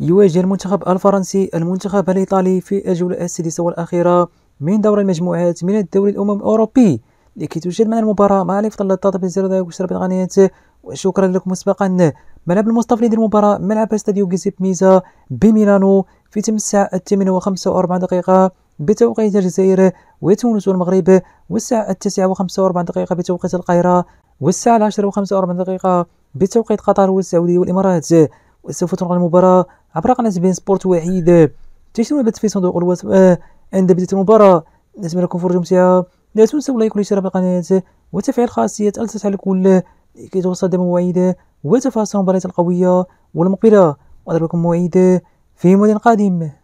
يواجه المنتخب الفرنسي المنتخب الإيطالي في الجولة السادسة والأخيرة من دور المجموعات من الدوري الأمم الأوروبي لكي تشاهد معنا المباراة مع الإفضل الضغط بزر دقائق وشرب الغنيات وشكرا لكم مسبقا ملعب لدي للمباراة ملعب استاديو جيزيب ميزا بميلانو في تم الساعة الثامنة وخمسة وأربعين دقيقة بتوقيت الجزائر وتونس والمغرب والساعة التاسعة وخمسة وأربعين دقيقة بتوقيت القاهرة والساعة العاشرة وخمسة وأربعين دقيقة بتوقيت قطر والسعودية والإمارات وسوف تنقل المباراة عبر قناة بين سبورت وحيدة تشترون صندوق دو أولوات آه، عند بداية المباراة نتمنى لكم فرجة ممتعة لا تنسوا لايك والاشتراك بالقناة وتفعيل خاصية التفعيل الكل لكي توصل مواعيد وتفاصيل المباريات القوية والمقبلة لكم موعد في مدن قادم